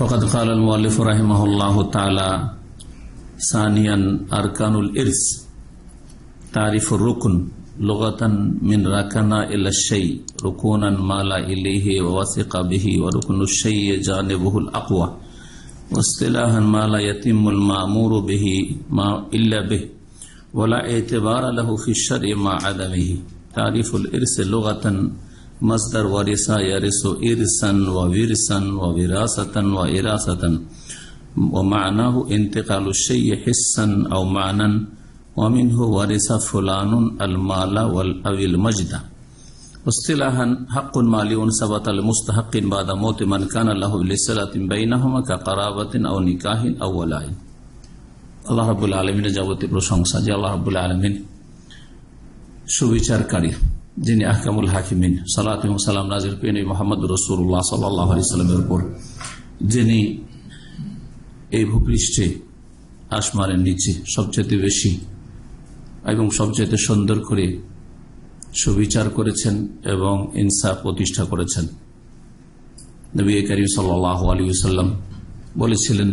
ফকাত কাল মুআল্লিফ রাহিমাহুল্লাহ তাআলা সানিয়ান আরকানুল ইরস তারিফ রুকন লুগাতান মিন রাকানা ইলা শাই রুকুনান মালা ইলাইহি ওয়া ওয়াসিকা বিহি ওয়া রুকনু শাই জানিবুল আকওয়া واصطلاحا ما لا يتم المأمور به ما إلا به ولا اعتبار له في الشرع مع عدمه تعريف الإرث لغة مصدر ورثا يرث إرثا وورثا ووراثة وإراثة ومعناه انتقال الشيء حسا أو معنى ومنه ورث فلان المال أو المجد اصطلاحا حق مالي ثبت لمستحق بعد موت من كان له لصلة بينهما كقرابة أو نكاح أو ولاء আল্লাহ রাবুল আলমিনের যাবতীয় প্রশংসা যে আল্লাহ রাবুল আলমিন সুবিচারকারী যিনি আহকামুল হাকিমিন সালাত সালাম নাজির পেন মোহাম্মদ রসুল্লাহ সাল্লামের উপর যিনি এই ভূপৃষ্ঠে আসমানের নিচে সবচেয়ে বেশি এবং সবচেয়ে সুন্দর করে সুবিচার করেছেন এবং ইনসাফ প্রতিষ্ঠা করেছেন নবী করিম সাল্লাহ আলী সাল্লাম বলেছিলেন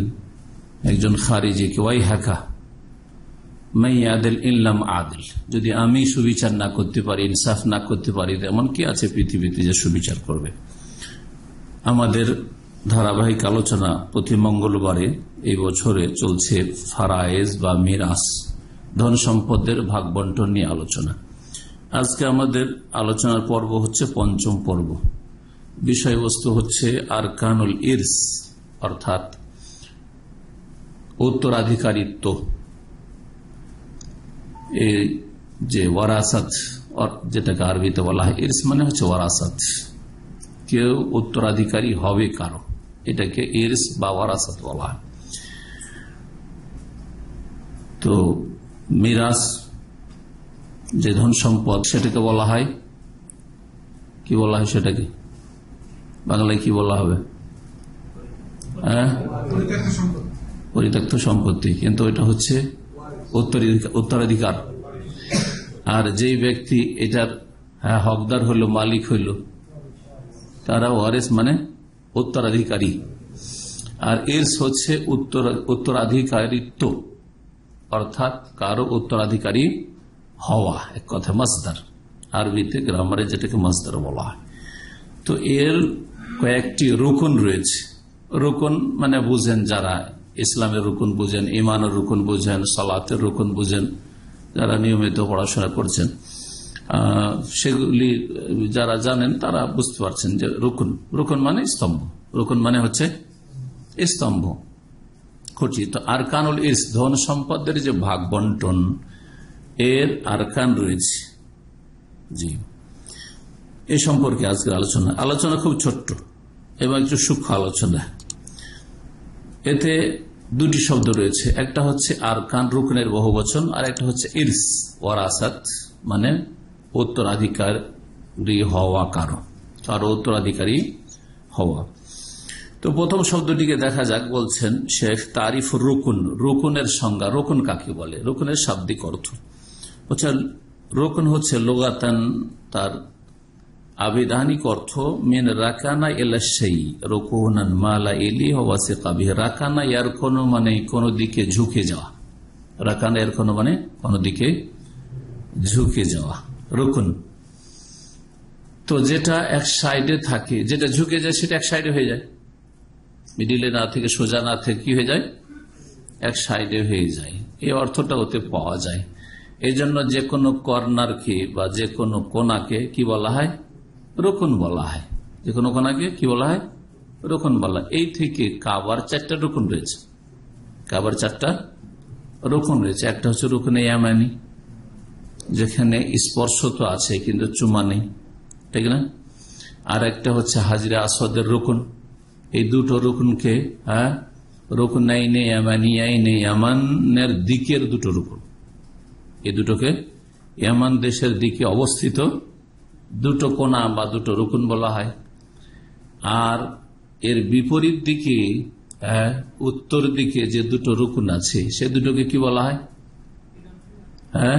একজন খারিজি কেউ হাকা মাইয়াদেল ইল্লাম আদিল যদি আমি সুবিচার না করতে পারি ইনসাফ না করতে পারি এমন কি আছে পৃথিবীতে যে সুবিচার করবে আমাদের ধারাবাহিক আলোচনা প্রতি মঙ্গলবারে এই বছরে চলছে ফারায়েজ বা মিরাস ধন সম্পদের ভাগ বন্টন নিয়ে আলোচনা আজকে আমাদের আলোচনার পর্ব হচ্ছে পঞ্চম পর্ব বিষয়বস্তু হচ্ছে আরকানুল ইরস অর্থাৎ উত্তরাধিকারিত্ব যে ওয়ারাসাত যেটাকে আরবিতে বলা হয় এরস মানে হচ্ছে ওয়ারাসাত কেউ উত্তরাধিকারী হবে কারো এটাকে এরস বা ওয়ারাসাত বলা হয় তো মিরাস যে ধন সম্পদ সেটাকে বলা হয় কি বলা হয় সেটাকে বাংলায় কি বলা হবে হ্যাঁ পরিত্যক্ত সম্পত্তি কিন্তু এটা হচ্ছে উত্তরাধিকার আর যেই ব্যক্তি এটার হ্যাঁ, হকদার হইল মালিক হইল তারা ওয়ারেস মানে উত্তরাধিকারী আর এরস হচ্ছে উত্তরাধিকারিত্ব অর্থাৎ কারো উত্তরাধিকারী হওয়া এক কথা মাসদার আরবিতে গ্রামারে যেটাকে মাসদার বলা হয় তো এর কয়েকটি রোকন রয়েছে রোকন মানে বুঝেন যারা ইসলামের রুকুন বুঝেন ইমানের রুকুন বুঝেন সালাতের রুকুন বুঝেন যারা নিয়মিত পড়াশোনা করছেন সেগুলি যারা জানেন তারা বুঝতে পারছেন যে রুকুন রুকুন মানে স্তম্ভ রুকুন মানে হচ্ছে স্তম্ভ খুঁটি তো আরকানুল ইস ধন সম্পদের যে ভাগ বন্টন এর আরকান রয়েছে জি এ সম্পর্কে আজকের আলোচনা আলোচনা খুব ছোট্ট এবং একটু সূক্ষ্ম আলোচনা এতে দুটি শব্দ রয়েছে একটা হচ্ছে আরকান রুকনের বহু বচন আর একটা হচ্ছে ইরস ওয়ারাসাত মানে উত্তরাধিকারী হওয়া কারো আর উত্তরাধিকারী হওয়া তো প্রথম শব্দটিকে দেখা যাক বলছেন শেখ তারিফ রুকুন রুকুনের সংজ্ঞা রুকুন কাকে বলে রুকুনের শাব্দিক অর্থ হচ্ছে রুকুন হচ্ছে লোগাতান তার আবিধানিক অর্থ মেন রাকানা এলাশাই রকুহনান মালা এলি সে কাবি রাকানা এর কোনো মানে কোনো দিকে ঝুঁকে যাওয়া রাকানা এর কোনো মানে কোনো দিকে ঝুঁকে যাওয়া রকুন তো যেটা এক সাইডে থাকে যেটা ঝুঁকে যায় সেটা এক সাইডে হয়ে যায় মিডিলে না থেকে সোজা না থেকে কি হয়ে যায় এক সাইডে হয়ে যায় এই অর্থটা ওতে পাওয়া যায় এই জন্য যে কোনো কর্নারকে বা যে কোনো কোনাকে কি বলা হয় রোকন বলা হয় যে কোনো কোনাকে কি বলা হয় রোকন বলা এই থেকে কাবার চারটা রোকন রয়েছে কাবার চারটা রোকন রয়েছে একটা হচ্ছে রোকনে ইয়ামানি যেখানে স্পর্শ তো আছে কিন্তু চুমা নেই ঠিক না আর একটা হচ্ছে হাজিরা আসাদের রোকন এই দুটো রুকনকে হ্যাঁ রুকন আইনে ইয়ামানি আইনে ইয়ামানের দিকের দুটো রুকন এই দুটোকে ইয়ামান দেশের দিকে অবস্থিত দুটো কোনা বা দুটো রুকুন বলা হয় আর এর বিপরীত দিকে উত্তর দিকে যে দুটো রুকুন আছে সে দুটোকে কি বলা হয় হ্যাঁ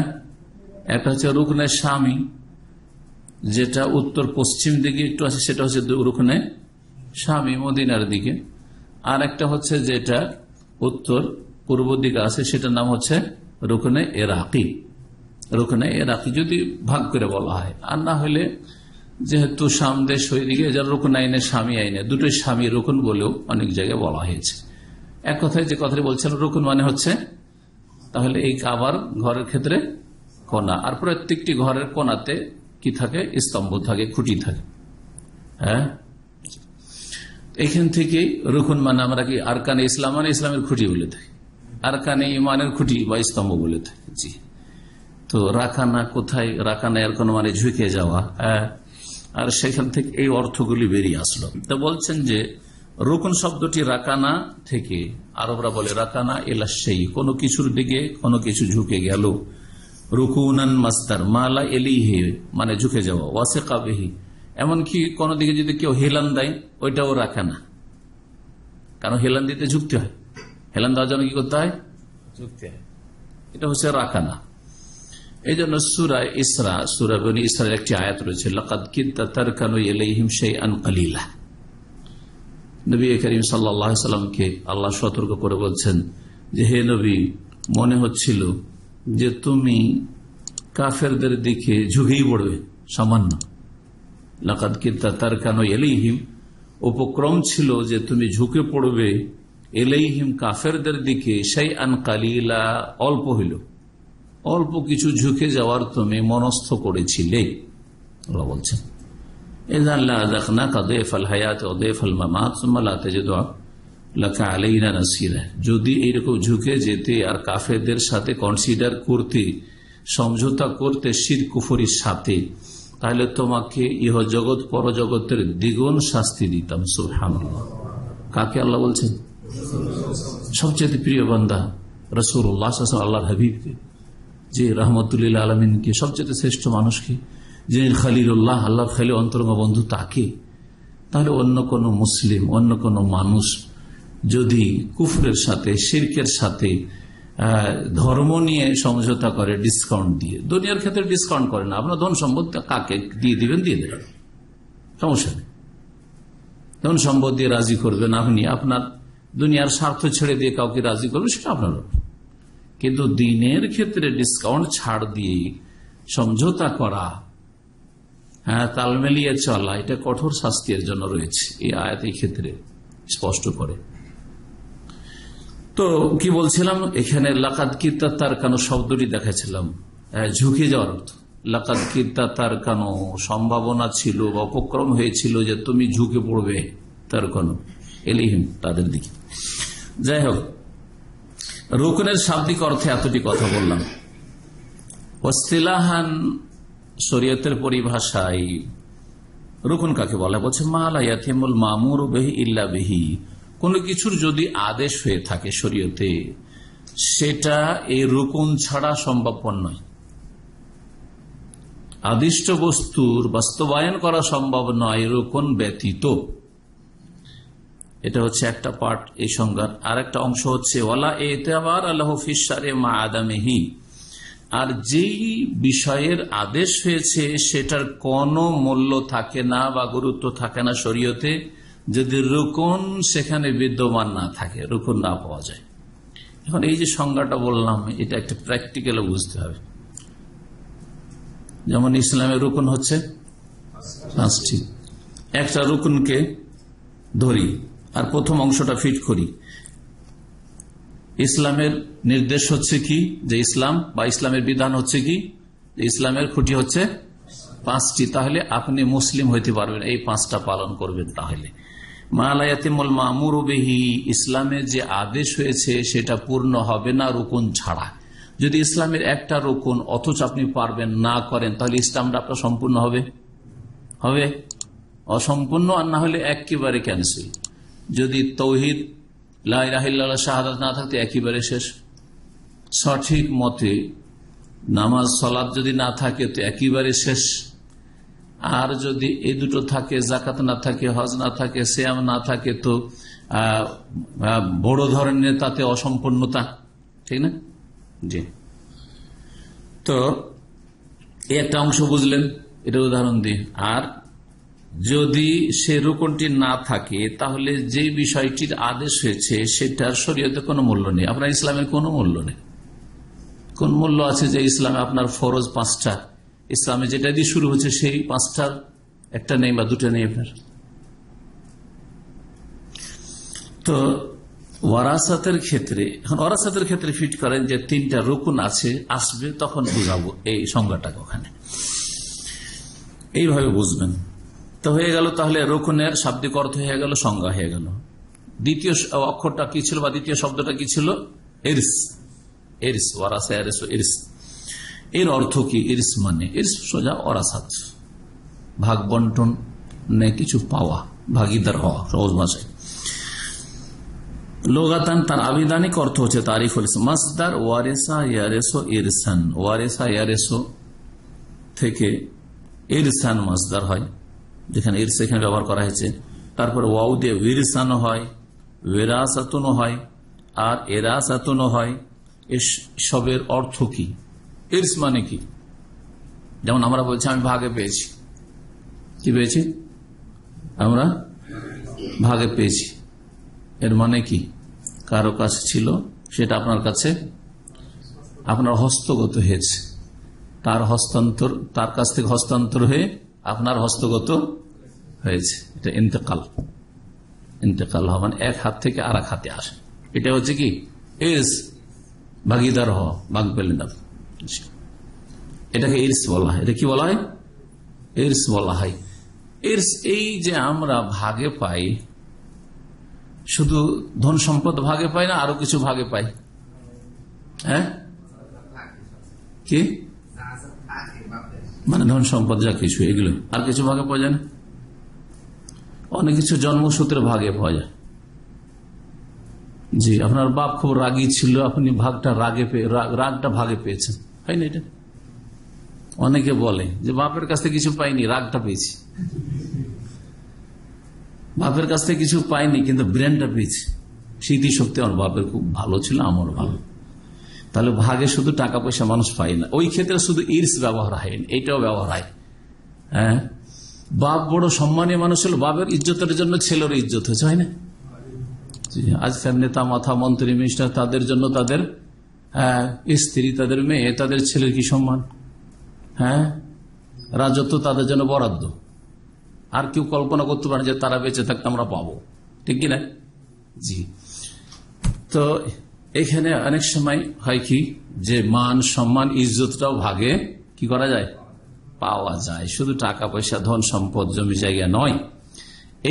একটা হচ্ছে রুকনে স্বামী যেটা উত্তর পশ্চিম দিকে একটু আছে সেটা হচ্ছে রুকনে স্বামী মদিনার দিকে আর একটা হচ্ছে যেটা উত্তর পূর্ব দিকে আছে সেটার নাম হচ্ছে রুকনে এরাকি রুকনে এরাকি যদি ভাগ করে বলা হয় আর না হলে যেহেতু শাম দেশ যারা দিকে আইনে স্বামী আইনে দুটোই স্বামী রুকন বলেও অনেক জায়গায় বলা হয়েছে এক কথায় যে কথাটি বলছেন রোকন মানে হচ্ছে তাহলে এই কাবার ঘরের ক্ষেত্রে কোনা আর প্রত্যেকটি ঘরের কোনাতে কি থাকে স্তম্ভ থাকে খুঁটি থাকে হ্যাঁ এখান থেকে রুকুন মানে আমরা কি আরকানে ইসলাম মানে ইসলামের খুঁটি বলে থাকি আরকানে ইমানের খুঁটি বা স্তম্ভ বলে থাকি জি তো রাখানা কোথায় রাখানা এর কোনো মানে ঝুঁকে যাওয়া হ্যাঁ? আর সেখান থেকে এই অর্থগুলি বেরিয়ে আসলো তো বলছেন যে রুকন শব্দটি রাকানা থেকে আরবরা বলে রাকানা এলা সেই কোনো কিছুর দিকে কোনো কিছু ঝুঁকে গেল রুকুনান মাস্তার মালা হে মানে ঝুঁকে যাওয়া ওয়াসে কাবেহি এমনকি কোনো দিকে যদি কেউ হেলান দেয় ওইটাও রাখানা কারণ হেলান দিতে ঝুঁকতে হয় হেলান দেওয়ার জন্য কি করতে হয় ঝুঁকতে হয় এটা হচ্ছে রাখানা এই জন্য সুরা ইসরা সুরা বনি ইসরা একটি আয়াত রয়েছে লকাদ কিন্তা তারকানু এলাইহিম সেই আন কালিলা নবী করিম সাল্লাহ সাল্লামকে আল্লাহ সতর্ক করে বলছেন যে হে নবী মনে হচ্ছিল যে তুমি কাফেরদের দিকে ঝুঁকেই পড়বে সামান্য লাকাত কিন্তা তারকানু এলাইহিম উপক্রম ছিল যে তুমি ঝুঁকে পড়বে এলাইহিম কাফেরদের দিকে সেই আন কালিলা অল্প হইল অল্প কিছু ঝুঁকে যাওয়ার তুমি মনস্থ করেছিলে বলছেন যদি এইরকম ঝুঁকে যেতে আর কাফেরদের সাথে কনসিডার করতে সমঝোতা করতে শির কুফরির সাথে তাহলে তোমাকে ইহ জগৎ পরজগতের দ্বিগুণ শাস্তি দিতাম সুহান কাকে আল্লাহ বলছেন সবচেয়ে প্রিয় বান্দা রসুল আল্লাহ হাবিবকে যে রহমতুল্লাহ আলমিনকে সবচেয়ে শ্রেষ্ঠ মানুষকে যিনি খালিরুল্লাহ আল্লাহ খালি অন্তরঙ্গ বন্ধু তাকে তাহলে অন্য কোনো মুসলিম অন্য কোনো মানুষ যদি কুফরের সাথে শিরকের সাথে ধর্ম নিয়ে সমঝোতা করে ডিসকাউন্ট দিয়ে দুনিয়ার ক্ষেত্রে ডিসকাউন্ট করে না আপনার ধন সম্পদ কাকে দিয়ে দিবেন দিয়ে দেবেন সমস্যা নেই ধন সম্পদ দিয়ে রাজি করবেন আপনি আপনার দুনিয়ার স্বার্থ ছেড়ে দিয়ে কাউকে রাজি করবেন সেটা আপনার কিন্তু দিনের ক্ষেত্রে ডিসকাউন্ট ছাড় দিয়ে সমঝোতা করা হ্যাঁ তাল মিলিয়ে চলা এটা কঠোর শাস্তির জন্য রয়েছে এই আয়াত এই ক্ষেত্রে স্পষ্ট করে তো কি বলছিলাম এখানে লাকাত কীর্তা তার কানো শব্দটি দেখাছিলাম হ্যাঁ, ঝুঁকে যাওয়ার অর্থ লাকাত কীর্তা তার কানো সম্ভাবনা ছিল বা অপক্রম হয়েছিল যে তুমি ঝুঁকে পড়বে তার কানো এলিহিম তাদের দিকে যাই হোক রুকনের শাব্দিক অর্থে এতটি কথা বললাম অস্তিলাহান শরীয়তের পরিভাষায় রুকুন কাকে বলা বলছে মালায়াতিমুল মামুর বেহি ইল্লা বেহি কোনো কিছুর যদি আদেশ হয়ে থাকে শরীয়তে সেটা এই রুকুন ছাড়া সম্ভবপর নয় আদিষ্ট বস্তুর বাস্তবায়ন করা সম্ভব নয় রুকুন ব্যতীত এটা হচ্ছে একটা পার্ট এই সংজ্ঞার আর একটা অংশ হচ্ছে ওয়ালা এতেবার আল্লাহ ফিসারে মা আদামেহি আর যেই বিষয়ের আদেশ হয়েছে সেটার কোন মূল্য থাকে না বা গুরুত্ব থাকে না শরীয়তে যদি রুকন সেখানে বিদ্যমান না থাকে রুকন না পাওয়া যায় এখন এই যে সংজ্ঞাটা বললাম এটা একটা প্র্যাকটিক্যালও বুঝতে হবে যেমন ইসলামের রুকন হচ্ছে একটা রুকনকে ধরি আর প্রথম অংশটা ফিট করি ইসলামের নির্দেশ হচ্ছে কি যে ইসলাম বা ইসলামের বিধান হচ্ছে কি ইসলামের খুঁটি হচ্ছে পাঁচটি তাহলে আপনি মুসলিম হইতে পারবেন এই পাঁচটা পালন করবেন তাহলে মালায়াতিমল মামুর বেহি ইসলামে যে আদেশ হয়েছে সেটা পূর্ণ হবে না রুকুন ছাড়া যদি ইসলামের একটা রুকুন অথচ আপনি পারবেন না করেন তাহলে ইসলামটা আপনার সম্পূর্ণ হবে হবে অসম্পূর্ণ আর না হলে একেবারে ক্যান্সেল যদি তৌহিদ লাহিল্লা শাহাদ না থাকতে একইবারে শেষ সঠিক মতে নামাজ সলাদ যদি না থাকে তো একইবারে শেষ আর যদি এই দুটো থাকে জাকাত না থাকে হজ না থাকে শ্যাম না থাকে তো বড় ধরনের তাতে অসম্পূর্ণতা ঠিক না জি তো একটা অংশ বুঝলেন এটা উদাহরণ দিয়ে আর যদি সে রোকনটি না থাকে তাহলে যে বিষয়টির আদেশ হয়েছে সেটার শরীয়তে কোনো মূল্য নেই আপনার ইসলামের কোনো মূল্য নেই কোন মূল্য আছে যে ইসলামে আপনার ফরজ পাঁচটা ইসলামে যেটা দিয়ে শুরু হচ্ছে সেই পাঁচটার একটা নেই বা দুটা নেই আপনার তো ওয়ারাসাতের ক্ষেত্রে এখন ওয়ারাসাতের ক্ষেত্রে ফিট করেন যে তিনটা রুকুন আছে আসবে তখন বুঝাবো এই সংজ্ঞাটাকে ওখানে এইভাবে বুঝবেন তো হয়ে গেল তাহলে রুকনের শাব্দিক অর্থ হয়ে গেল সংজ্ঞা হয়ে গেল দ্বিতীয় অক্ষরটা কি ছিল বা দ্বিতীয় শব্দটা কি ছিল এরিস এরিস ওয়ারাসা এরিস এরিস এর অর্থ কি ইরস মানে ইরস সোজা অরাসাত ভাগ বন্টন কিছু পাওয়া ভাগিদার হওয়া সহজ ভাষায় লোগাতান তার আবিধানিক অর্থ হচ্ছে তারিফুল মাসদার ওয়ারেসা ইয়ারেসো ইরসান ওয়ারেসা ইয়ারেসো থেকে ইরসান মাসদার হয় যেখানে ইরস এখানে ব্যবহার করা হয়েছে তারপরে ওয়াউ দিয়ে ওয়িরসানো হয় ওয়েরাসাতনও হয় আর এরাসাতনও হয় এসবের অর্থ কি ইরস মানে কি যেমন আমরা বলছি আমি ভাগে পেয়েছি কি পেয়েছি আমরা ভাগে পেয়েছি এর মানে কি কারো কাছে ছিল সেটা আপনার কাছে আপনার হস্তগত হয়েছে তার হস্তান্তর তার কাছ থেকে হস্তান্তর হয়ে আপনার হস্তগত হয়েছে এটা ইন্তকাল ইন্তকাল হওয়া মানে এক হাত থেকে আর এক হাতে আসে এটা হচ্ছে কি এস ভাগিদার হওয়া ভাগ পেলেন এটাকে ইরস বলা হয় এটা কি বলা হয় ইরস বলা হয় ইরস এই যে আমরা ভাগে পাই শুধু ধন সম্পদ ভাগে পাই না আরো কিছু ভাগে পাই হ্যাঁ কি মানে ধন সম্পদ যা কিছু এগুলো আর কিছু ভাগে পাওয়া যায় না অনেক কিছু জন্মসূত্রে ভাগে পাওয়া যায় জি আপনার বাপ খুব রাগি ছিল আপনি ভাগটা রাগে রাগটা ভাগে পেয়েছেন তাই না এটা অনেকে বলে যে বাপের কাছ থেকে কিছু পাইনি রাগটা পেয়েছি বাপের কাছ থেকে কিছু পাইনি কিন্তু ব্রেনটা পেয়েছি স্মৃতি সত্যি আমার বাপের খুব ভালো ছিল আমার ভালো তাহলে ভাগে শুধু টাকা পয়সা মানুষ পায় না ওই ক্ষেত্রে শুধু ইর্স ব্যবহার হয় এটাও ব্যবহার হয় হ্যাঁ বাপ বড় সম্মানীয় মানুষ হলো বাপের ইজ্জতের জন্য ছেলের ইজ্জত হয়েছে হয় না আজকাল নেতা মাথা মন্ত্রী মিনিস্টার তাদের জন্য তাদের হ্যাঁ, স্ত্রী তাদের মেয়ে তাদের ছেলের কি সম্মান হ্যাঁ রাজত্ব তাদের জন্য বরাদ্দ আর কেউ কল্পনা করতে পারে যে তারা বেঁচে থাকতে আমরা পাবো ঠিক কিনা জি তো এখানে অনেক সময় হয় কি যে মান সম্মান ইজ্জতটাও ভাগে কি করা যায় পাওয়া যায় শুধু টাকা পয়সা ধন সম্পদ জমি জায়গা নয়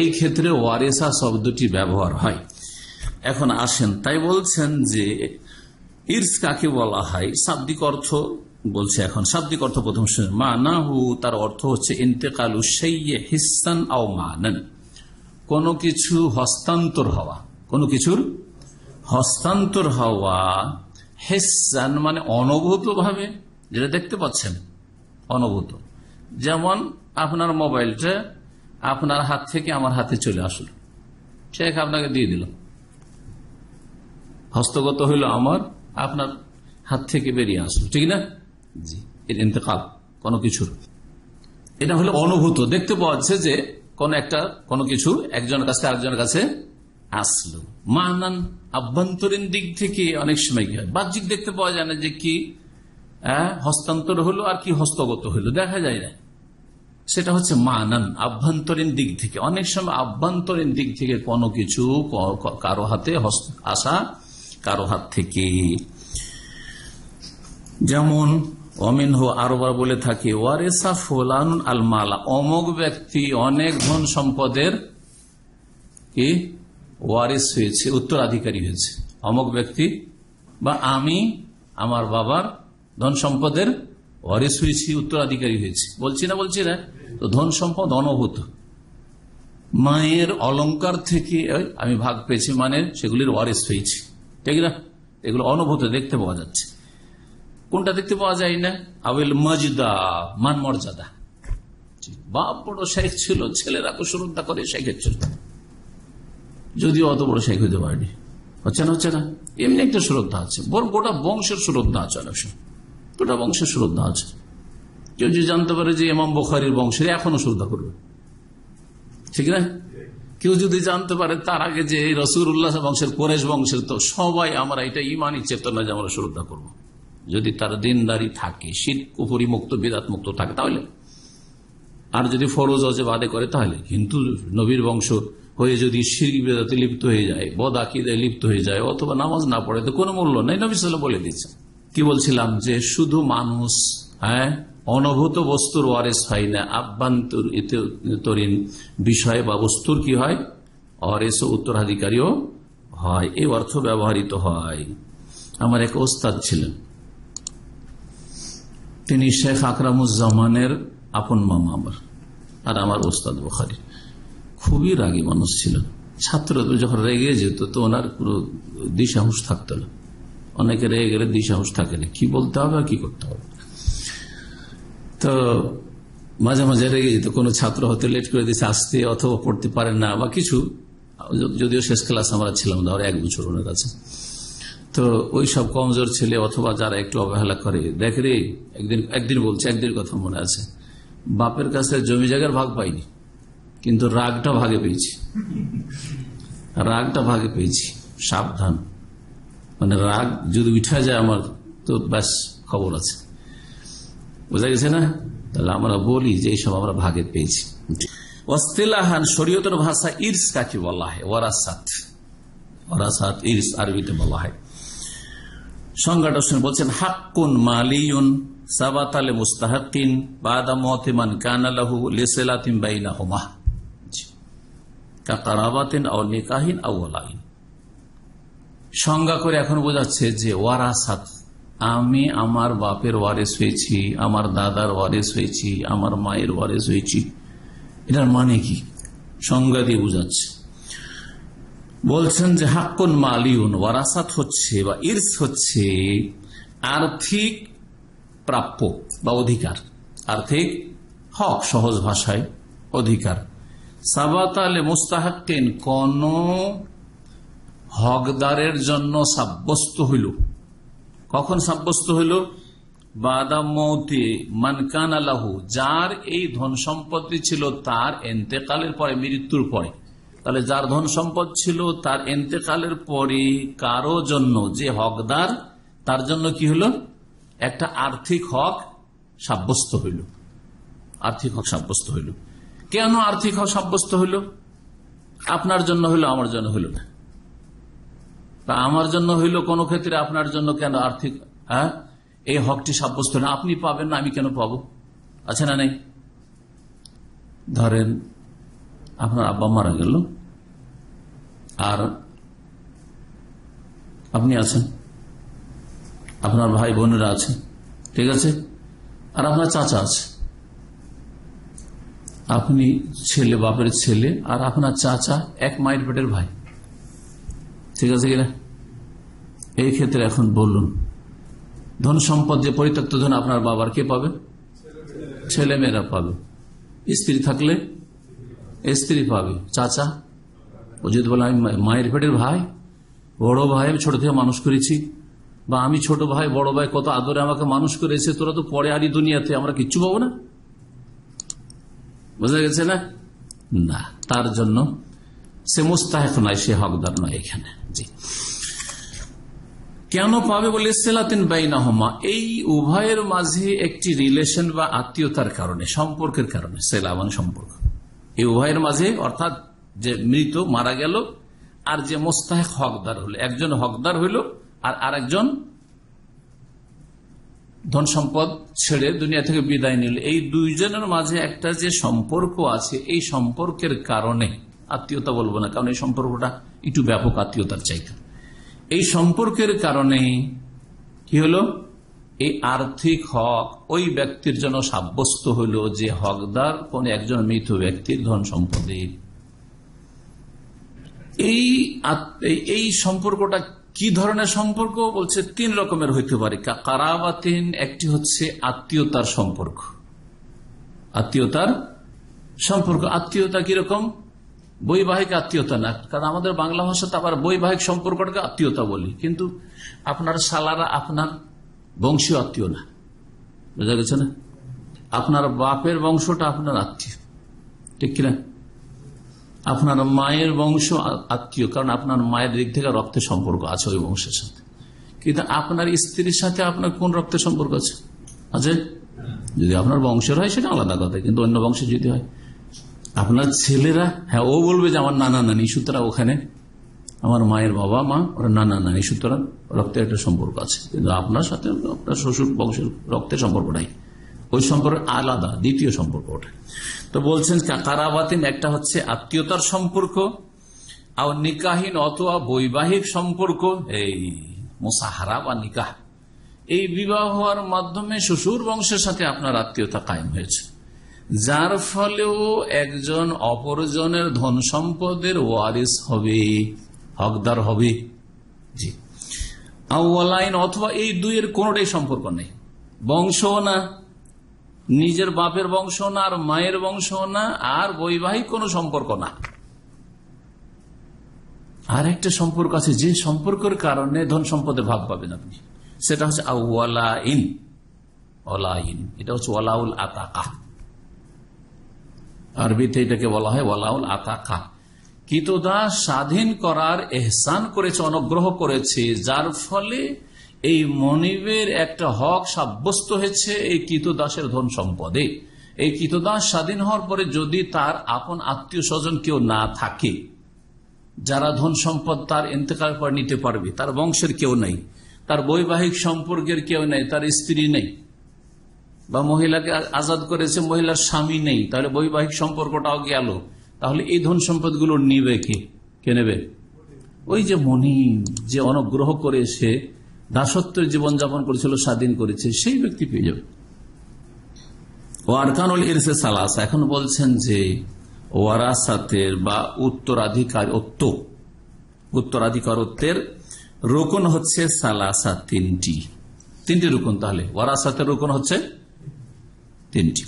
এই ক্ষেত্রে ওয়ারেসা শব্দটি ব্যবহার হয় এখন আসেন তাই বলছেন যে ইর্স কাকে বলা হয় শাব্দিক অর্থ বলছে এখন শাব্দিক অর্থ প্রথম শুনে মা না হু তার অর্থ হচ্ছে ইন্তেকাল সেইয়ে হিসান আও মানন কোনো কিছু হস্তান্তর হওয়া কোনো কিছুর হস্তান্তর হওয়া হেসান মানে অনুভূত ভাবে যেটা দেখতে পাচ্ছেন অনভূত যেমন আপনার মোবাইলটা আপনার হাত থেকে আমার হাতে চলে আসলো শেখ আপনাকে দিয়ে দিল হস্তগত হইল আমার আপনার হাত থেকে বেরিয়ে আসলো ঠিক না জি এর ইন্তকাল কোনো কিছুর এটা হলো অনুভূত দেখতে পাওয়া যাচ্ছে যে কোন একটা কোনো কিছু একজনের কাছে আরেকজনের কাছে আসলো মানান আভ্যন্তরীণ দিক থেকে অনেক সময় কি হয় বাহ্যিক দেখতে পাওয়া যায় না যে কি হ্যাঁ, হস্তান্তর হলো আর কি হস্তগত হলো দেখা যায় না সেটা হচ্ছে মানান আভ্যন্তরীণ দিক থেকে অনেক সময় আভ্যন্তরীণ দিক থেকে কোনো কিছু কারো হাতে আসা কারো হাত থেকে যেমন অমিন হো আরবার বলে থাকে ওয়ারেসা ফোলান আলমালা অমক ব্যক্তি অনেক ধন সম্পদের কি ওয়ারিস হয়েছে উত্তরাধিকারী হয়েছে অমক ব্যক্তি বা আমি আমার বাবার ধন সম্পদের ওয়ারিস হয়েছি উত্তরাধিকারী হয়েছি বলছি না বলছি না তো ধন সম্পদ অনভূত মায়ের অলঙ্কার থেকে আমি ভাগ পেয়েছি মানে সেগুলির ওয়ারিস হয়েছি ঠিক না এগুলো অনভূত দেখতে পাওয়া যাচ্ছে কোনটা দেখতে পাওয়া যায় না আবেল মজদা মান মর্যাদা বাপ বড় শেখ ছিল ছেলেরা তো করে শেখের ছিল যদিও অত বড় শেখ হইতে পারেনি হচ্ছে না হচ্ছে না এমনি একটা শ্রদ্ধা আছে বর গোটা বংশের শ্রদ্ধা আছে অনেক সময় গোটা বংশের শ্রদ্ধা আছে কেউ যদি জানতে পারে যে ইমাম বোখারির বংশের এখনো শ্রদ্ধা করবে ঠিক না কেউ যদি জানতে পারে তার আগে যে এই উল্লাস বংশের কোরেশ বংশের তো সবাই আমরা এটা ইমানই চেতনা যে আমরা শ্রদ্ধা করব। যদি তার দিনদারি থাকে শীত কুপুরি মুক্ত বিদাত মুক্ত থাকে তাহলে আর যদি ফরজ অজে বাদে করে তাহলে কিন্তু নবীর বংশ হয়ে যদি সিরিপেদাতে লিপ্ত হয়ে যায় বদ আকিদায় লিপ্ত হয়ে যায় অথবা নামাজ না পড়ে তো কোনো মূল্য নেই নবিসাল্লাহ বলে দিচ্ছে কি বলছিলাম যে শুধু মানুষ হ্যাঁ অনভূত বস্তুর ওয়ারেস হয় না আভ্যন্তর তরিন বিষয় বা বস্তুর কি হয় অরেস উত্তরাধিকারীও হয় এই অর্থ ব্যবহৃত হয় আমার এক ওস্তাদ ছিলেন তিনি শেখ আকরামুজ্জামানের আপন মামা আমার আর আমার ওস্তাদ বুখারী খুবই রাগী মানুষ ছিল ছাত্র যখন রেগে যেত তো ওনার পুরো দিশাহুস থাকতো না অনেকে রেগে গেলে দিশাহুস থাকে না কি বলতে হবে আর কি করতে হবে তো মাঝে মাঝে রেগে যেত কোনো ছাত্র হতে লেট করে দিচ্ছে আসতে অথবা পড়তে পারে না বা কিছু যদিও শেষ ক্লাস আমরা ছিলাম ধর এক বছর ওনার কাছে তো ওই সব কমজোর ছেলে অথবা যারা একটু অবহেলা করে দেখ রে একদিন একদিন বলছে একদিন কথা মনে আছে বাপের কাছে জমি জায়গার ভাগ পাইনি কিন্তু রাগটা ভাগে পেয়েছি রাগটা ভাগে পেয়েছি সাবধান মানে রাগ যদি উঠা যায় আমার তো ব্যাস খবর আছে বোঝা গেছে না তাহলে আমরা বলি যে এইসব আমরা ভাগে পেয়েছি অস্তিলাহান শরীয়তের ভাষা ইরস কাকে বলা হয় ওরাসাত ওরাসাত ইরস আরবিতে বলা হয় সংজ্ঞাটা শুনে বলছেন হাক্কুন মালিউন সাবাত আলে মুস্তাহাকিন বাদা কানালাহু লেসেলাতিম বাইনা হোমাহ তা কারাবাতেন আও সংজ্ঞা করে এখন বোঝাচ্ছে যে ওয়ারাসাত আমি আমার বাপের ওয়ারেস হয়েছি আমার দাদার ওয়ারেস হয়েছি আমার মায়ের ওয়ারেস হয়েছি এটার মানে কি সংজ্ঞা দিয়ে বোঝাচ্ছে বলছেন যে হাক্কুন মালিউন ওয়ারাসাত হচ্ছে বা ইরস হচ্ছে আর্থিক প্রাপ্য বা অধিকার আর্থিক হক সহজ ভাষায় অধিকার সাবাতালে মুস্তাহাক্কেন কোন হকদারের জন্য সাব্যস্ত হইল কখন সাব্যস্ত হইল বাদামতি মানকান আলাহু যার এই ধন সম্পত্তি ছিল তার এন্তেকালের পরে মৃত্যুর পরে তাহলে যার ধন সম্পদ ছিল তার এন্তেকালের পরে কারো জন্য যে হকদার তার জন্য কি হলো একটা আর্থিক হক সাব্যস্ত হইল আর্থিক হক সাব্যস্ত হইল কেন আর্থিক হক সাব্যস্ত হইল আপনার জন্য হইলো আমার জন্য হইল না তা আমার জন্য হইল কোনো ক্ষেত্রে আপনার জন্য কেন আর্থিক হ্যাঁ এই হকটি সাব্যস্ত না আপনি পাবেন না আমি কেন পাবো আছে না নাই ধরেন আপনার আব্বা মারা গেল আর আপনি আছেন আপনার ভাই বোনেরা আছে ঠিক আছে আর আপনার চাচা আছে আপনি ছেলে বাপের ছেলে আর আপনার চাচা এক মায়ের পেটের ভাই ঠিক আছে কিনা এই ক্ষেত্রে এখন বলুন ধন সম্পদ যে পরিত্যক্ত ধন আপনার বাবার কে পাবে ছেলে মেয়েরা পাবে স্ত্রী থাকলে স্ত্রী পাবে চাচা ও যদি বলে আমি মায়ের পেটের ভাই বড় ভাই আমি ছোট থেকে মানুষ করেছি বা আমি ছোট ভাই বড় ভাই কত আদরে আমাকে মানুষ করেছে তোরা তো পরে আরি দুনিয়াতে আমরা কিচ্ছু পাবো না বোঝা গেছে না না তার জন্য সে মুস্তাহেক নয় সে হকদার নয় এখানে জি কেন পাবে বলে সেলাতিন বাইনাহমা এই উভয়ের মাঝে একটি রিলেশন বা আত্মীয়তার কারণে সম্পর্কের কারণে সেলা মানে সম্পর্ক এই উভয়ের মাঝে অর্থাৎ যে মৃত মারা গেল আর যে মোস্তাহেক হকদার হলো একজন হকদার হইল আর আরেকজন ধন সম্পদ ছেড়ে দুনিয়া থেকে বিদায় নিল এই দুইজনের মাঝে একটা যে সম্পর্ক আছে এই সম্পর্কের কারণে আত্মীয়তা বলবো না কারণ এই সম্পর্কটা একটু ব্যাপক আত্মীয়তার চাইতে এই সম্পর্কের কারণে কি হলো এই আর্থিক হক ওই ব্যক্তির জন্য সাব্যস্ত হইল যে হকদার কোন একজন মৃত ব্যক্তির ধন সম্পদের এই এই সম্পর্কটা কি ধরনের সম্পর্ক বলছে তিন রকমের হইতে পারে কারাবাতিন একটি হচ্ছে আত্মীয়তার সম্পর্ক আত্মীয়তার সম্পর্ক আত্মীয়তা কিরকম বৈবাহিক আত্মীয়তা না কারণ আমাদের বাংলা ভাষাতে আবার বৈবাহিক সম্পর্কটাকে আত্মীয়তা বলি কিন্তু আপনার সালারা আপনার বংশীয় আত্মীয় না বোঝা গেছে না আপনার বাপের বংশটা আপনার আত্মীয় ঠিক কিনা আপনার মায়ের বংশ আত্মীয় কারণ আপনার মায়ের দিক থেকে রক্তের সম্পর্ক আছে ওই বংশের সাথে কিন্তু আপনার স্ত্রীর সাথে আপনার কোন রক্তের সম্পর্ক আছে আছে যদি আপনার বংশের হয় সেটা আলাদা কথা কিন্তু অন্য বংশে যদি হয় আপনার ছেলেরা হ্যাঁ ও বলবে যে আমার নানা নানি সুতরাং ওখানে আমার মায়ের বাবা মা ওরা নানা নানি সুতরাং রক্তের একটা সম্পর্ক আছে কিন্তু আপনার সাথে আপনার শ্বশুর বংশের রক্তের সম্পর্ক নাই ওই সম্পর্ক আলাদা দ্বিতীয় সম্পর্ক ওটা তো বলছেন কারাবাতিন একটা হচ্ছে আত্মীয়তার সম্পর্ক আর নিকাহীন অথবা বৈবাহিক সম্পর্ক এই মোসাহারা বা নিকাহ এই বিবাহ হওয়ার মাধ্যমে শ্বশুর বংশের সাথে আপনার আত্মীয়তা কায়েম হয়েছে যার ফলেও একজন অপরজনের ধন সম্পদের ওয়ারিস হবে হকদার হবে জি আউ্লাইন অথবা এই দুইয়ের কোনটাই সম্পর্ক নেই বংশও না নিজের বাপের বংশ না আর মায়ের বংশ না আর বৈবাহিক কোনো সম্পর্ক না আর একটা সম্পর্ক আছে যে সম্পর্কের কারণে ধন সম্পদে ভাব পাবেন আপনি সেটা হচ্ছে আউলা ইন অলাইন এটা হচ্ছে ওলাউল আতাকা আরবিতে এটাকে বলা হয় ওলাউল আতাকা কিতদা স্বাধীন করার এহসান করেছে অনুগ্রহ করেছে যার ফলে এই মনিবের একটা হক সাব্যস্ত হয়েছে এই কৃতদাসের ধন সম্পদে এই কৃতদাস স্বাধীন হওয়ার পরে যদি তার আপন আত্মীয় স্বজন কেউ না থাকে যারা ধন সম্পদ তার এতেকাল করে নিতে পারবে তার বংশের কেউ নেই তার বৈবাহিক সম্পর্কের কেউ নেই তার স্ত্রী নেই বা মহিলাকে আজাদ করেছে মহিলার স্বামী নেই তাহলে বৈবাহিক সম্পর্কটাও গেল তাহলে এই ধন সম্পদগুলো নিবে কে কে নেবে ওই যে মনি যে অনুগ্রহ করে সে দাসত্বের জীবনযাপন করেছিল স্বাধীন করেছে সেই ব্যক্তি পেয়ে যাবে ও ইরসে সালাস এখন বলছেন যে ওয়ারাসাতের বা উত্তরাধিকারত্ব উত্তরাধিকারত্বের রোকন হচ্ছে সালাসা তিনটি তিনটি রোকন তাহলে ওয়ারাসাতের রোকন হচ্ছে তিনটি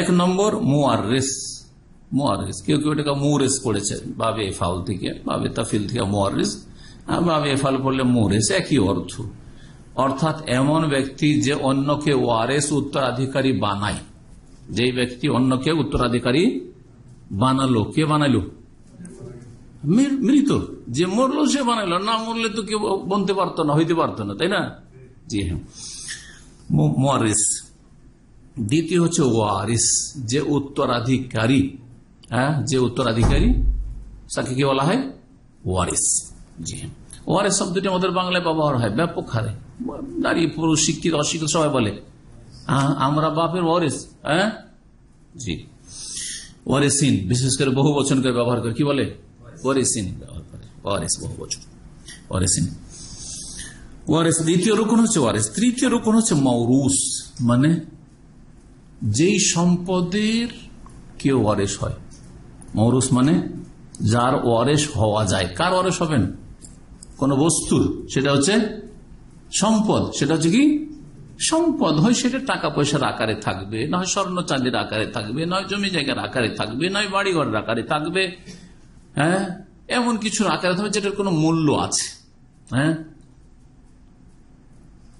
এক নম্বর মোয়ারেস মোয়ারেস কেউ কেউ এটাকে মুরেস পড়েছেন বাবে ফাউল থেকে বাবে তাফিল থেকে মোয়ারেস বা এফাল করলে মোরেস একই অর্থ অর্থাৎ এমন ব্যক্তি যে অন্যকে ওয়ারেস উত্তরাধিকারী বানায় যেই ব্যক্তি অন্যকে উত্তরাধিকারী বানালো কে বানাইল মৃত যে মরলো সে বানাইলো না মরলে তো কেউ বনতে পারতো না হইতে পারতো না তাই না জি হ্যাঁ মরিস দ্বিতীয় হচ্ছে ওয়ারিস যে উত্তরাধিকারী হ্যাঁ যে উত্তরাধিকারী তাকে কি বলা হয় ওয়ারিস জি ওয়ারেস শব্দটি আমাদের বাংলায় ব্যবহার হয় ব্যাপক হারে দাঁড়িয়ে পুরুষ শিক্ষিত অশিক্ষিত সবাই বলে আমরা বাপের ওয়ারেস হ্যাঁ জি ওয়ারেসিন বিশেষ করে বহু বচন করে ব্যবহার করে কি বলে ওয়ারেসিন ব্যবহার করে ওয়ারেস বহু বচন ওয়ারেসিন ওয়ারেস দ্বিতীয় রোকন হচ্ছে ওয়ারেস তৃতীয় রোকন হচ্ছে মৌরুস মানে যেই সম্পদের কেউ ওয়ারেস হয় মৌরুস মানে যার ওয়ারেস হওয়া যায় কার ওয়ারেস হবেন কোন বস্তুর সেটা হচ্ছে সম্পদ সেটা হচ্ছে কি সম্পদ হয় সেটা টাকা পয়সার আকারে থাকবে নয় স্বর্ণ চাঁদের আকারে থাকবে নয় জমি জায়গার আকারে থাকবে নয় বাড়িঘরের আকারে থাকবে হ্যাঁ এমন কিছুর আকারে থাকবে যেটার কোনো মূল্য আছে হ্যাঁ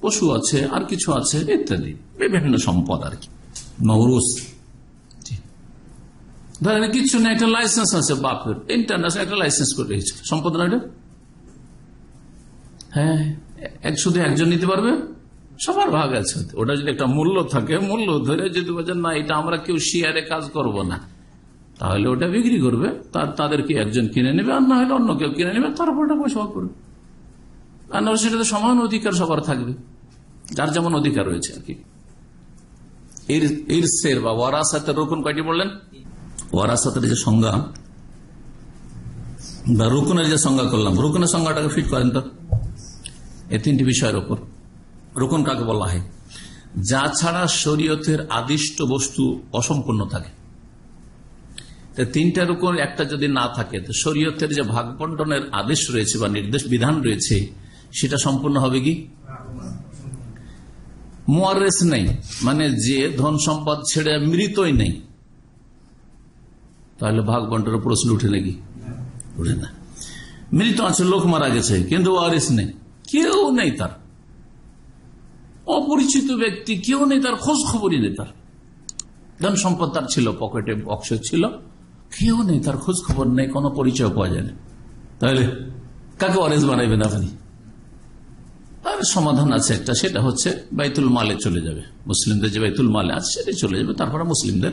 পশু আছে আর কিছু আছে ইত্যাদি বিভিন্ন সম্পদ আর কি নবরুস ধরেন কিছু না একটা লাইসেন্স আছে বাপের ইন্টারন্যাশনাল একটা লাইসেন্স করে সম্পদ না এটা হ্যাঁ এক শুধু একজন নিতে পারবে সবার ভাগ আছে ওটা যদি একটা মূল্য থাকে মূল্য ধরে যদি বলছেন না এটা আমরা কেউ শেয়ারে কাজ করব না তাহলে ওটা বিক্রি করবে তার তাদেরকে একজন কিনে নেবে আর না হলে অন্য কেউ কিনে নেবে তারপর ওটা পয়সা করবে আর না সেটাতে সমান অধিকার সবার থাকবে যার যেমন অধিকার রয়েছে আর কি ইরসের বা ওয়ারাসাতের রোকন কয়টি বললেন ওয়ারাসাতের যে সংজ্ঞা বা রোকনের যে সংজ্ঞা করলাম রুকুনের সংজ্ঞাটাকে ফিট করেন তো এই তিনটি বিষয়ের উপর রোকন কাকে বলা হয় যা ছাড়া শরীয়তের আদিষ্ট বস্তু অসম্পূর্ণ থাকে তিনটা উপর একটা যদি না থাকে তো শরীয়তের যে ভাগ বন্টনের আদেশ রয়েছে বা নির্দেশ বিধান রয়েছে সেটা সম্পূর্ণ হবে কি মোয়ারেস নেই মানে যে ধন সম্পদ ছেড়ে মৃতই নেই তাহলে ভাগ বন্টনের প্রশ্ন উঠে নাকি উঠে না মৃত আছে লোক মারা গেছে কিন্তু ওয়ারেস নেই কেউ নেই তার অপরিচিত ব্যক্তি কেউ নেই তার খোঁজ খবরই নেই তার ধন সম্পদ তার ছিল পকেটে বক্স ছিল কেউ নেই তার খোঁজ খবর নেই কোনো পরিচয় পাওয়া যায় না তাহলে কাকে অরেঞ্জ বানাইবেন আপনি তার সমাধান আছে একটা সেটা হচ্ছে বাইতুল মালে চলে যাবে মুসলিমদের যে বাইতুল মালে আছে সেটাই চলে যাবে তারপরে মুসলিমদের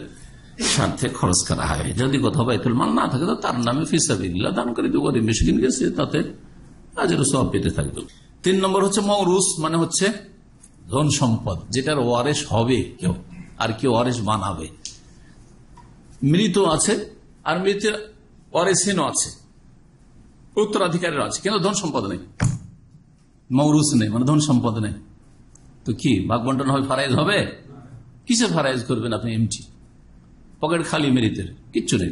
স্বার্থে খরচ করা হয় যদি কোথাও বাইতুল মাল না থাকে তো তার নামে ফিসাবিল্লা দান করে দু বেশি দিন গেছে তাতে আজের সব পেতে থাকবে তিন নম্বর হচ্ছে মৌরুস মানে হচ্ছে ধন সম্পদ যেটার ওয়ারেস হবে কেউ আর কেউ ওয়ারেস বানাবে মৃত আছে আর মৃতের ওয়ারেসহীন আছে উত্তরাধিকারের আছে কিন্তু ধন সম্পদ নেই মৌরুস নেই মানে ধন সম্পদ নেই তো কি ভাগ বন্টন হবে ফারাইজ হবে কিসে ফারাইজ করবেন আপনি এমটি পকেট খালি মেরিতের কিচ্ছু নেই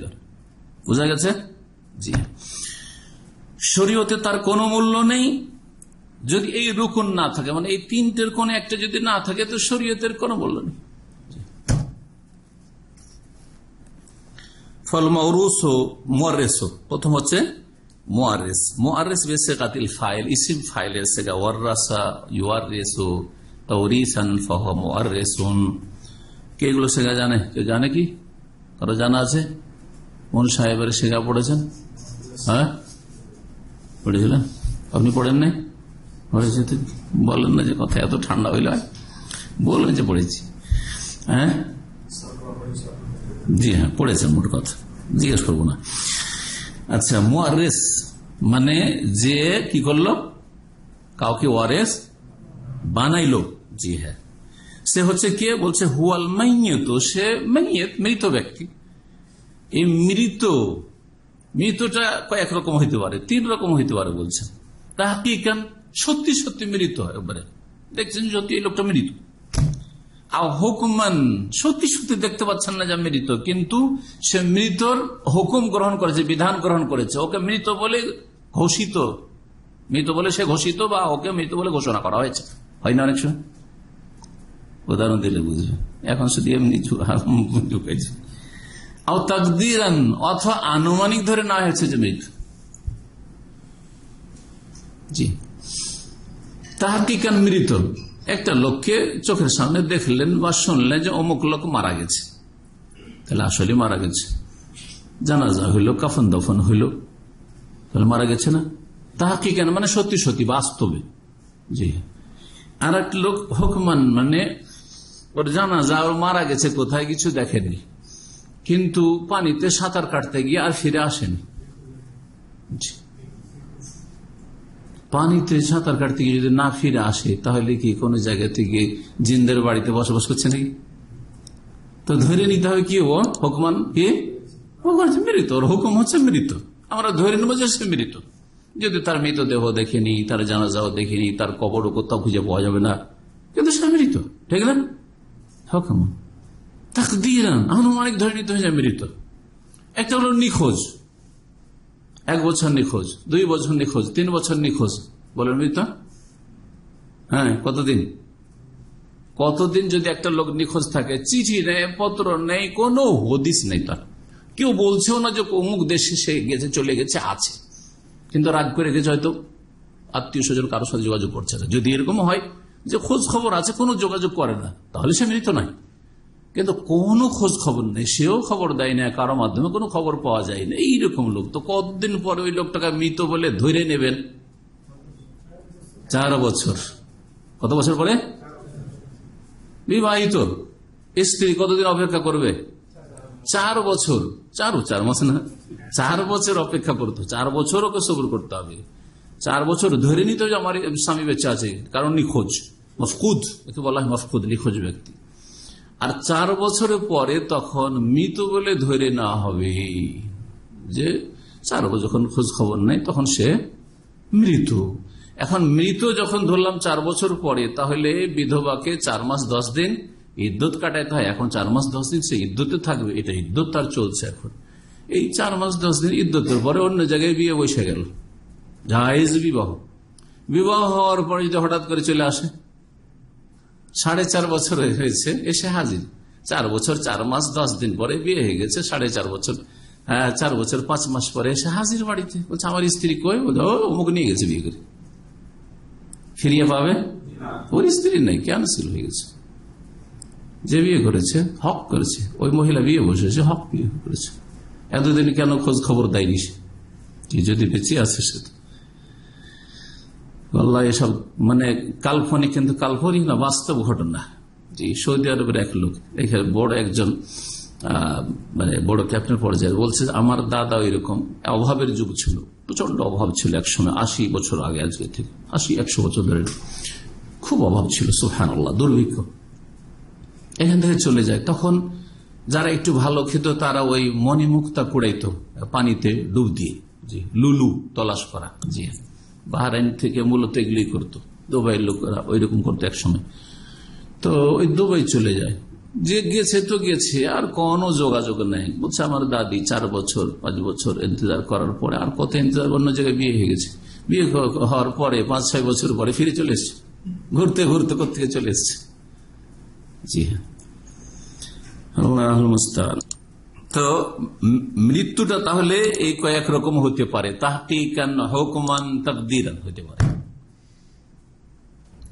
বোঝা গেছে জি শরীয়তে তার কোনো মূল্য নেই যদি এই রুকুন না থাকে মানে এই তিনটের কোন একটা যদি না থাকে তো শরীয়তের কোনো মূল্য নেই ফলমাউরুস ও মোয়ারেস প্রথম হচ্ছে মোয়ারেস মোয়ারেস বেসে কাতিল ফাইল ইসিম ফাইলের সেগা ওয়ার্রাসা ইউআরএস ও তৌরিসান ফহ মোয়ারেসুন কে এগুলো শেখা জানে কেউ জানে কি কারো জানা আছে কোন সাহেবের শেখা পড়েছেন হ্যাঁ পড়েছিলেন আপনি পড়েন নাই পড়েছে বলেন না যে কথা এত ঠান্ডা হইল বলবেন যে পড়েছি হ্যাঁ জি হ্যাঁ পড়েছেন মোট কথা জিজ্ঞেস করবো না আচ্ছা মোয়ারেস মানে যে কি করলো কাউকে ওয়ারেস বানাইলো জি হ্যাঁ সে হচ্ছে কে বলছে হুয়াল মাইয়ত সে মাইয়ত মৃত ব্যক্তি এই মৃত মৃত্যুটা কয়েক রকম হইতে পারে তিন রকম হইতে পারে বলছেন তা কি কেন সত্যি সত্যি মৃত হয় দেখছেন যদি এই লোকটা মৃত আর হুকুমান সত্যি সত্যি দেখতে পাচ্ছেন না যে মৃত কিন্তু সে মৃতর হুকুম গ্রহণ করেছে বিধান গ্রহণ করেছে ওকে মৃত বলে ঘোষিত মৃত বলে সে ঘোষিত বা ওকে মৃত বলে ঘোষণা করা হয়েছে হয় না অনেক সময় উদাহরণ দিলে বুঝবে এখন শুধু এমনি ঢুকাইছে অথবা আনুমানিক ধরে না হয়েছে যে মৃত্যু জি কেন মৃত একটা লোককে চোখের সামনে দেখলেন বা শুনলেন যে অমুক লোক মারা গেছে তাহলে আসলে মারা গেছে জানাজা হইল কাফন দফন হইল তাহলে মারা গেছে না তাহা কি কেন মানে সত্যি সত্যি বাস্তবে জি আর এক লোক হকমান মানে ওর জানাজা ওর মারা গেছে কোথায় কিছু দেখেনি কিন্তু পানিতে সাঁতার কাটতে গিয়ে আর ফিরে আসেনি পানিতে সাঁতার কাটতে গিয়ে যদি না ফিরে আসে তাহলে কি কোনো জায়গা থেকে জিন্দের বাড়িতে বসবাস করছে নাকি তো ধরে নিতে হবে কি ও হকমান কে মৃত ওর হুকুম হচ্ছে মৃত আমরা ধরে নেবো যে সে মৃত যদি তার মৃতদেহ দেখেনি তার জানাজাও দেখেনি তার কবরও কোথাও খুঁজে পাওয়া যাবে না কিন্তু সে মৃত ঠিক না হুকুম তাকদিরান আনুমানিক ধরে নিতে হয়েছে মৃত একটা হলো নিখোঁজ এক বছর নিখোঁজ দুই বছর নিখোঁজ তিন বছর নিখোঁজ বলেন মৃত হ্যাঁ কতদিন কতদিন যদি একটা লোক নিখোঁজ থাকে চিঠি নেই পত্র নেই কোনো হদিস নেই তার কেউ বলছেও না যে অমুক দেশে সে গেছে চলে গেছে আছে কিন্তু রাগ করে গেছে হয়তো আত্মীয় স্বজন কারোর সাথে যোগাযোগ করছে না যদি এরকম হয় যে খোঁজ খবর আছে কোনো যোগাযোগ করে না তাহলে সে মৃত নয় কিন্তু কোনো খোঁজ খবর নেই সেও খবর দেয় না কারো মাধ্যমে কোনো খবর পাওয়া যায় না এইরকম লোক তো কতদিন পরে ওই লোকটাকে মৃত বলে ধরে নেবেন চার বছর কত বছর পরে বিবাহিত স্ত্রী কতদিন অপেক্ষা করবে চার বছর চারও চার মাস না চার বছর অপেক্ষা করতো চার বছর ওকে সবর করতে হবে চার বছর ধরে নিতে আমার স্বামী বেঁচে আছে কারণ নিখোঁজ মফকুদ একে বলা হয় মফকুদ নিখোঁজ ব্যক্তি আর চার বছরের পরে তখন মৃত বলে ধরে নেওয়া হবে যে চার বছর যখন খোঁজ খবর নেই তখন সে মৃত এখন মৃত যখন ধরলাম চার বছর পরে তাহলে বিধবাকে চার মাস দশ দিন ইদ্যুৎ কাটাইতে হয় এখন চার মাস দশ দিন সে ইদ্যুতে থাকবে এটা ইদ্যুৎ তার চলছে এখন এই চার মাস দশ দিন ইদ্যুতের পরে অন্য জায়গায় বিয়ে বসে গেল জাহেজ বিবাহ বিবাহ হওয়ার পরে যদি হঠাৎ করে চলে আসে সাড়ে চার বছর হয়েছে এসে হাজির চার বছর চার মাস দশ দিন পরে বিয়ে হয়ে গেছে সাড়ে চার বছর হ্যাঁ, চার বছর পাঁচ মাস পরে এসে হাজির বাড়িতে বলছে আমার স্ত্রী কই বলে ও নিয়ে গেছে বিয়ে করে ফিরিয়ে পাবে ওর স্ত্রী নাই ক্যান্সেল হয়ে গেছে যে বিয়ে করেছে হক করেছে ওই মহিলা বিয়ে বসেছে হক বিয়ে করেছে এতদিন কেন খোঁজ খবর দেয়নি সে যদি বেঁচে আছে সে আল্লাহ এসব মানে কাল্পনিক কিন্তু কাল্পনিক না বাস্তব ঘটনা যে সৌদি আরবের এক লোক এখানে বড় একজন মানে বড় ক্যাপ্টেন পর্যায়ে বলছে আমার দাদা এরকম অভাবের যুগ ছিল প্রচন্ড অভাব ছিল একসময় আশি বছর আগে আজকে থেকে আশি একশো বছর ধরে খুব অভাব ছিল সুফহান আল্লাহ দুর্ভিক্ষ এখান থেকে চলে যায় তখন যারা একটু ভালো খেত তারা ওই মণিমুক্তা কুড়াইত পানিতে ডুব দিয়ে লুলু তলাশ করা জি হ্যাঁ বাহারাইন থেকে মূলত এগুলি করতো দুবাইয়ের লোকেরা ওই রকম করতো একসময় তো ওই দুবাই চলে যায় যে গেছে তো গেছে আর কোনো যোগাযোগ নেই বলছে আমার দাদি চার বছর পাঁচ বছর ইন্তজার করার পরে আর কত ইন্তজার অন্য জায়গায় বিয়ে হয়ে গেছে বিয়ে হওয়ার পরে পাঁচ ছয় বছর পরে ফিরে চলে এসছে ঘুরতে ঘুরতে করতে চলে এসছে জি হ্যাঁ তো মৃত্যুটা তাহলে এই কয়েক রকম হতে পারে তাহকিকান হকমান হতে পারে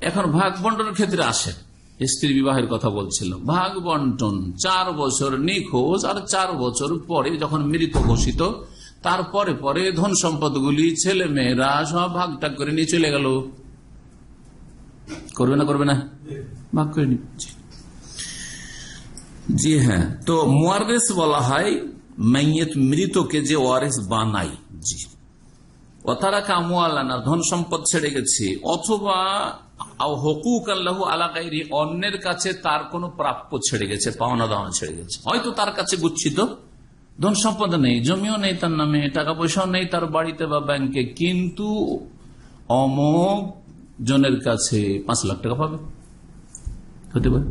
এখন ভাগ বন্টনের ক্ষেত্রে আসেন স্ত্রী বিবাহের কথা বলছিলাম ভাগ বন্টন চার বছর নিখোঁজ আর চার বছর পরে যখন মৃত ঘোষিত তারপরে পরে ধন সম্পদগুলি ছেলে মেয়েরা সব টাগ করে নিয়ে চলে গেল করবে না করবে না ভাগ করে নিচ্ছে জি হ্যাঁ তো মোয়ারেস বলা হয় মাইয়েত মৃতকে যে ওয়ারেস বানাই জি অতারা কামুয়ালানা ধন সম্পদ ছেড়ে গেছে অথবা হকুক আল্লাহ আলাকাইরি অন্যের কাছে তার কোনো প্রাপ্য ছেড়ে গেছে পাওনা দাওনা ছেড়ে গেছে হয়তো তার কাছে গুচ্ছিত ধন সম্পদ নেই জমিও নেই তার নামে টাকা পয়সাও নেই তার বাড়িতে বা ব্যাংকে কিন্তু অমক জনের কাছে পাঁচ লাখ টাকা পাবে হতে পারে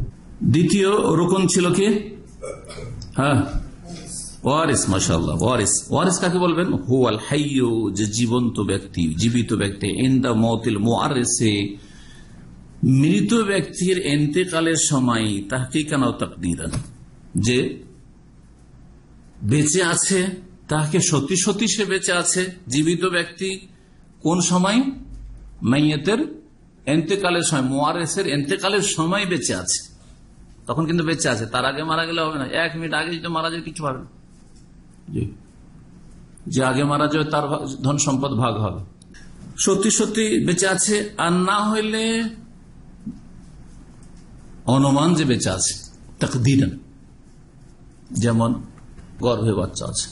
দ্বিতীয় রোকন ছিল কি হ্যাঁ ওয়ারিস মাসাল্লাহ ওয়ারিস ওয়ারিস কাকে বলবেন হুয়াল হাইয় যে জীবন্ত ব্যক্তি জীবিত ব্যক্তি ইন্দা মতিল মোয়ারেসে মৃত ব্যক্তির এন্তেকালের সময় তাহকে কেন নিদান যে বেঁচে আছে তাহাকে সত্যি সত্যি সে বেঁচে আছে জীবিত ব্যক্তি কোন সময় মাইয়েতের এন্তেকালের সময় মোয়ারেসের এন্তেকালের সময় বেঁচে আছে তখন কিন্তু বেঁচে আছে তার আগে মারা গেলে হবে না এক মিনিট আগে যদি মারা যায় কিছু হবে যে আগে মারা যায় তার ধন সম্পদ ভাগ হবে সত্যি সত্যি বেঁচে আছে আর না হইলে অনুমান যে বেঁচে আছে তাকে দিলেন যেমন গর্ভে বাচ্চা আছে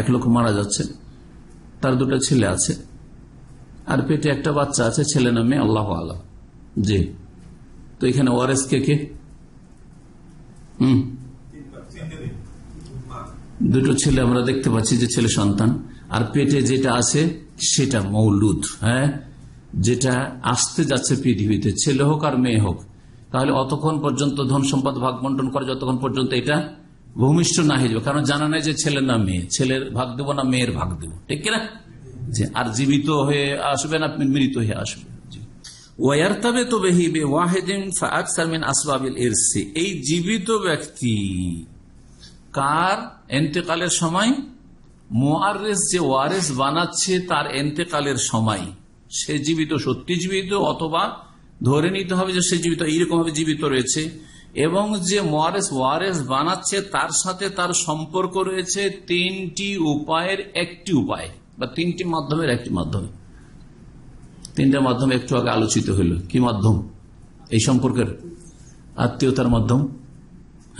এক লোক মারা যাচ্ছে তার দুটো ছেলে আছে আর পেটে একটা বাচ্চা আছে ছেলে নামে আল্লাহ আল্লাহ জি তো এখানে ওয়ারেস কে কে হম দুটো ছেলে আমরা দেখতে পাচ্ছি যে ছেলে সন্তান আর পেটে যেটা আছে সেটা মৌলুদ হ্যাঁ যেটা আসতে যাচ্ছে পৃথিবীতে ছেলে হোক আর মেয়ে হোক তাহলে অতক্ষণ পর্যন্ত ধন সম্পদ ভাগ বন্টন করে যতক্ষণ পর্যন্ত এটা ভূমিষ্ঠ না হয়ে যাবে কারণ জানা নাই যে ছেলে না মেয়ে ছেলের ভাগ দেবো না মেয়ের ভাগ দেবো ঠিক কিনা আর জীবিত হয়ে আসবে না মৃত হয়ে আসবে ওয়ার্তাবে তো বেহিবে ওয়াহেদিন ফাকসারমিন আসবাবিল ইরসি এই জীবিত ব্যক্তি কার এন্তেকালের সময় মোয়ারেস যে ওয়ারেস বানাচ্ছে তার এন্তেকালের সময় সে জীবিত সত্যি জীবিত অথবা ধরে নিতে হবে যে সে জীবিত এইরকম ভাবে জীবিত রয়েছে এবং যে মোয়ারেস ওয়ারেস বানাচ্ছে তার সাথে তার সম্পর্ক রয়েছে তিনটি উপায়ের একটি উপায় বা তিনটি মাধ্যমের একটি মাধ্যমে তিনটা মাধ্যম একটু আগে আলোচিত হইল কি মাধ্যম এই সম্পর্কের আত্মীয়তার মাধ্যম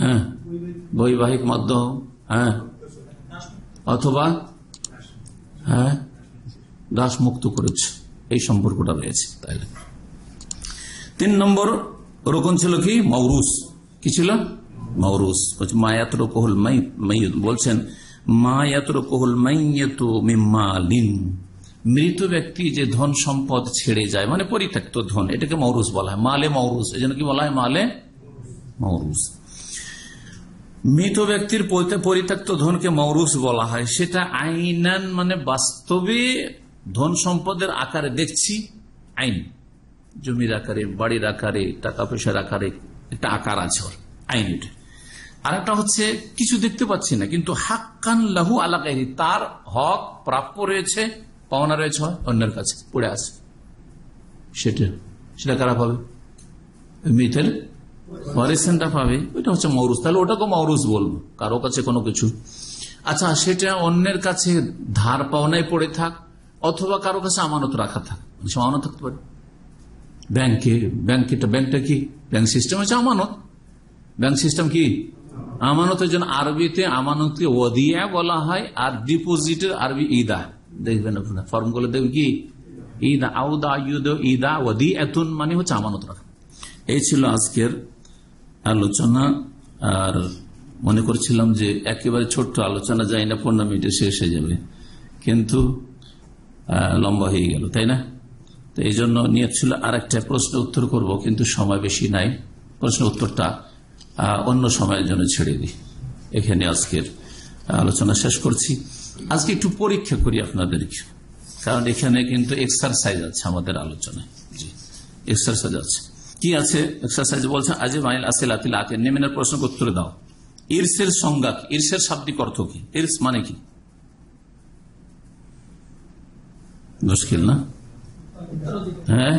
হ্যাঁ বৈবাহিক মাধ্যম হ্যাঁ অথবা হ্যাঁ দাসমুক্ত করেছে এই সম্পর্কটা রয়েছে তাইলে তিন নম্বর রোকন ছিল কি মৌরুস কি ছিল মৌরুস মায়াতর কহল মাই বলছেন মায়াতর কোহল মাইয়াত মিম্মালিন মৃত ব্যক্তি যে ধন সম্পদ ছেড়ে যায় মানে পরিত্যক্ত ধন এটাকে মৌরুস বলা হয় মালে মৌরুস এই জন্য কি বলা হয় মালে মৌরুস মৃত ব্যক্তির পরিত্যক্ত ধনকে মৌরুস বলা হয় সেটা আইনান মানে বাস্তবে ধন সম্পদের আকারে দেখছি আইন জমির আকারে বাড়ির আকারে টাকা পয়সার আকারে একটা আকার আছে ওর আইন এটা আর একটা হচ্ছে কিছু দেখতে পাচ্ছি না কিন্তু হাক্কান লাহু আলাকাহি তার হক প্রাপ্য রয়েছে পাওনা রয়েছে অন্যের কাছে পড়ে আছে সেটা সেটা খারাপ হবে মৃতের ওয়ারিসেনটা পাবে ওইটা হচ্ছে মৌরুস তাহলে ওটাকে মৌরুষ বলবো কারো কাছে কোনো কিছু আচ্ছা সেটা অন্যের কাছে ধার পাওনায় পড়ে থাক অথবা কারো কাছে আমানত রাখা থাক আমানত থাকতে পারে ব্যাংকে ব্যাংকে ব্যাংকটা কি ব্যাংক সিস্টেম হচ্ছে আমানত ব্যাংক সিস্টেম কি আমানতের জন্য আরবিতে আমানতকে ওদিয়া বলা হয় আর ডিপোজিটের আরবি ইদা দেখবেন আপনার ফর্মগুলো দেখবেন কি ইদা আউদা ইদা ওদি এতুন মানে হচ্ছে আমানত রাখা এই ছিল আজকের আলোচনা আর মনে করছিলাম যে একেবারে ছোট্ট আলোচনা যাই না পনেরো মিনিটে শেষ হয়ে যাবে কিন্তু লম্বা হয়ে গেল তাই না তো এই জন্য নিয়ত ছিল আর একটা প্রশ্ন উত্তর করব কিন্তু সময় বেশি নাই প্রশ্ন উত্তরটা অন্য সময়ের জন্য ছেড়ে দিই এখানে আজকের আলোচনা শেষ করছি আজকে একটু পরীক্ষা করি আপনাদেরকে কারণ এখানে কিন্তু এক্সারসাইজ আছে আমাদের আলোচনায় এক্সারসাইজ আছে কি আছে এক্সারসাইজ বলছে আজে মাইল আসিল লাতিল আতে নেমেনের প্রশ্ন উত্তর দাও ইর্সের সংজ্ঞা ইর্সের শাব্দিক অর্থ কি ইর্স মানে কি মুশকিল না হ্যাঁ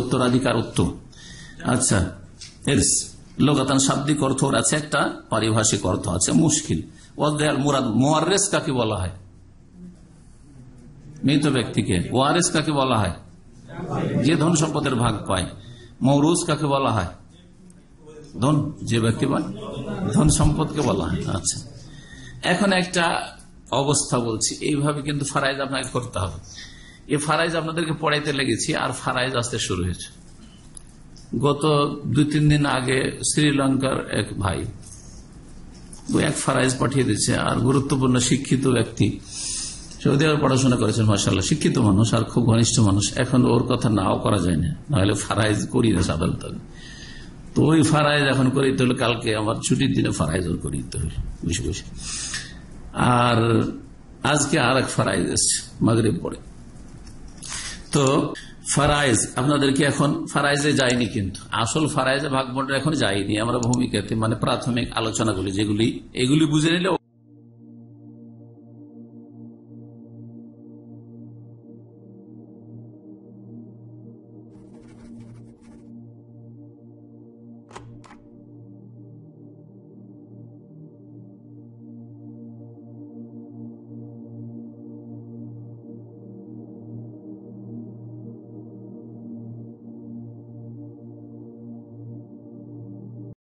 উত্তরাধিকার উত্তর আচ্ছা ইর্স লোকাতান শাব্দিক অর্থ আছে একটা পারিভাষিক অর্থ আছে মুশকিল ওয়াজদেহাল মুরাদ মোয়ারেস কাকে বলা হয় মৃত ব্যক্তিকে ওয়ারেস কাকে বলা হয় যে ধন সম্পদের ভাগ পায় মৌরুজ কাকে বলা হয় ধন যে ব্যক্তি পায় ধন সম্পদকে বলা হয় আচ্ছা এখন একটা অবস্থা বলছি এইভাবে কিন্তু ফারাইজ আপনাকে করতে হবে এই ফারাইজ আপনাদেরকে পড়াইতে লেগেছি আর ফারাইজ আসতে শুরু হয়েছে গত দুই তিন দিন আগে শ্রীলঙ্কার এক ভাই ওই এক ফারাইজ পাঠিয়ে দিচ্ছে আর গুরুত্বপূর্ণ শিক্ষিত ব্যক্তি সৌদি আরব পড়াশোনা করেছেন মার্শাল্লাহ শিক্ষিত মানুষ আর খুব ঘনিষ্ঠ মানুষ এখন ওর কথা নাও করা যায় না নাহলে ফারাইজ করি না সাধারণত তো ওই ফারাইজ এখন করে দিতে হলো কালকে আমার ছুটির দিনে ফারাইজ ওর করে দিতে হলো বুঝে বসে আর আজকে আর এক ফারাইজ এসছে মাগরে পড়ে তো ফারাইজ আপনাদেরকে এখন ফারাইজে যায়নি কিন্তু আসল ফারাইজে ভাগ বন্টন এখন যায়নি আমরা ভূমিকাতে মানে প্রাথমিক আলোচনাগুলি যেগুলি এগুলি বুঝে নিলে